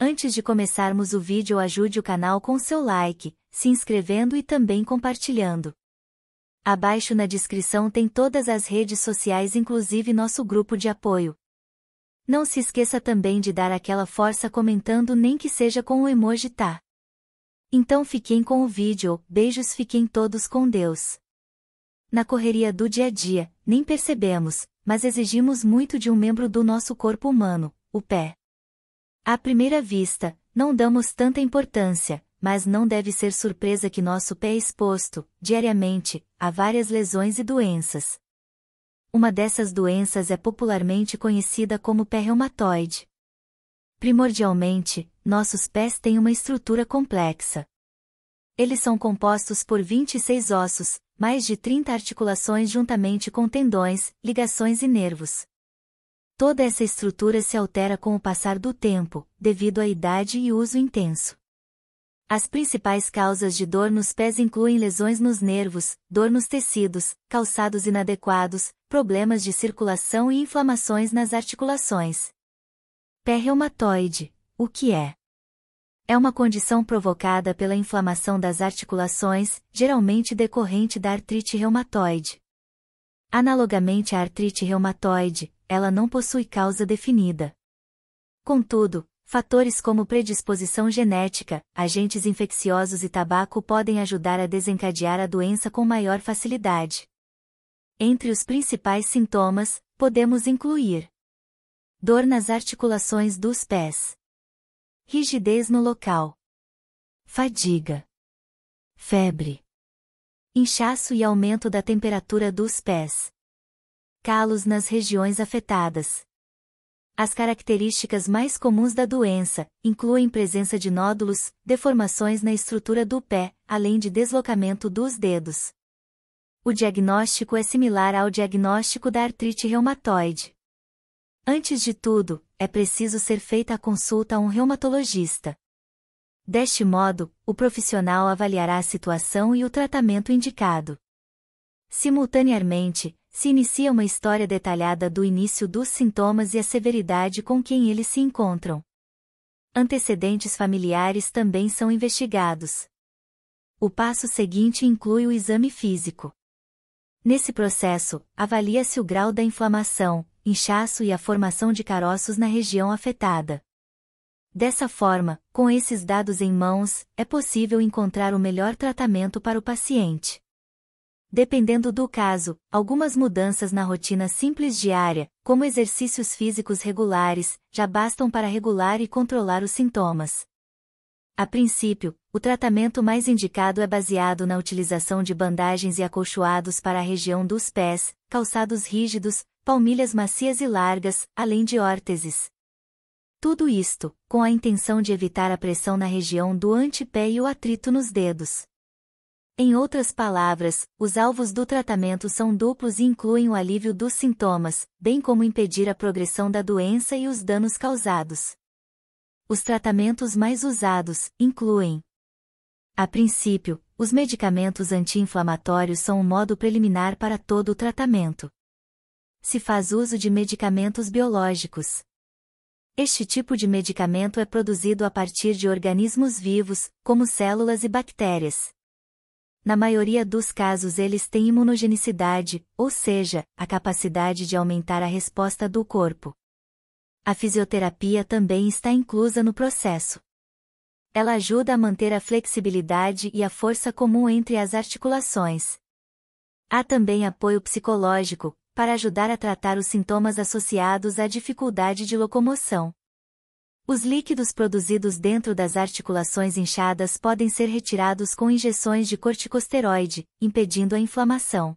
Antes de começarmos o vídeo ajude o canal com seu like, se inscrevendo e também compartilhando. Abaixo na descrição tem todas as redes sociais inclusive nosso grupo de apoio. Não se esqueça também de dar aquela força comentando nem que seja com o emoji tá. Então fiquem com o vídeo, beijos fiquem todos com Deus. Na correria do dia a dia, nem percebemos, mas exigimos muito de um membro do nosso corpo humano, o pé. À primeira vista, não damos tanta importância, mas não deve ser surpresa que nosso pé é exposto, diariamente, a várias lesões e doenças. Uma dessas doenças é popularmente conhecida como pé reumatoide. Primordialmente, nossos pés têm uma estrutura complexa. Eles são compostos por 26 ossos, mais de 30 articulações juntamente com tendões, ligações e nervos. Toda essa estrutura se altera com o passar do tempo, devido à idade e uso intenso. As principais causas de dor nos pés incluem lesões nos nervos, dor nos tecidos, calçados inadequados, problemas de circulação e inflamações nas articulações. Pé reumatoide, o que é? É uma condição provocada pela inflamação das articulações, geralmente decorrente da artrite reumatoide. Analogamente à artrite reumatoide, ela não possui causa definida. Contudo, fatores como predisposição genética, agentes infecciosos e tabaco podem ajudar a desencadear a doença com maior facilidade. Entre os principais sintomas, podemos incluir dor nas articulações dos pés, rigidez no local, fadiga, febre, Inchaço e aumento da temperatura dos pés. Calos nas regiões afetadas. As características mais comuns da doença incluem presença de nódulos, deformações na estrutura do pé, além de deslocamento dos dedos. O diagnóstico é similar ao diagnóstico da artrite reumatoide. Antes de tudo, é preciso ser feita a consulta a um reumatologista. Deste modo, o profissional avaliará a situação e o tratamento indicado. Simultaneamente, se inicia uma história detalhada do início dos sintomas e a severidade com quem eles se encontram. Antecedentes familiares também são investigados. O passo seguinte inclui o exame físico. Nesse processo, avalia-se o grau da inflamação, inchaço e a formação de caroços na região afetada. Dessa forma, com esses dados em mãos, é possível encontrar o melhor tratamento para o paciente. Dependendo do caso, algumas mudanças na rotina simples diária, como exercícios físicos regulares, já bastam para regular e controlar os sintomas. A princípio, o tratamento mais indicado é baseado na utilização de bandagens e acolchoados para a região dos pés, calçados rígidos, palmilhas macias e largas, além de órteses. Tudo isto, com a intenção de evitar a pressão na região do antepé e o atrito nos dedos. Em outras palavras, os alvos do tratamento são duplos e incluem o alívio dos sintomas, bem como impedir a progressão da doença e os danos causados. Os tratamentos mais usados incluem: a princípio, os medicamentos anti-inflamatórios são um modo preliminar para todo o tratamento. Se faz uso de medicamentos biológicos. Este tipo de medicamento é produzido a partir de organismos vivos, como células e bactérias. Na maioria dos casos, eles têm imunogenicidade, ou seja, a capacidade de aumentar a resposta do corpo. A fisioterapia também está inclusa no processo. Ela ajuda a manter a flexibilidade e a força comum entre as articulações. Há também apoio psicológico, para ajudar a tratar os sintomas associados à dificuldade de locomoção. Os líquidos produzidos dentro das articulações inchadas podem ser retirados com injeções de corticosteroide, impedindo a inflamação.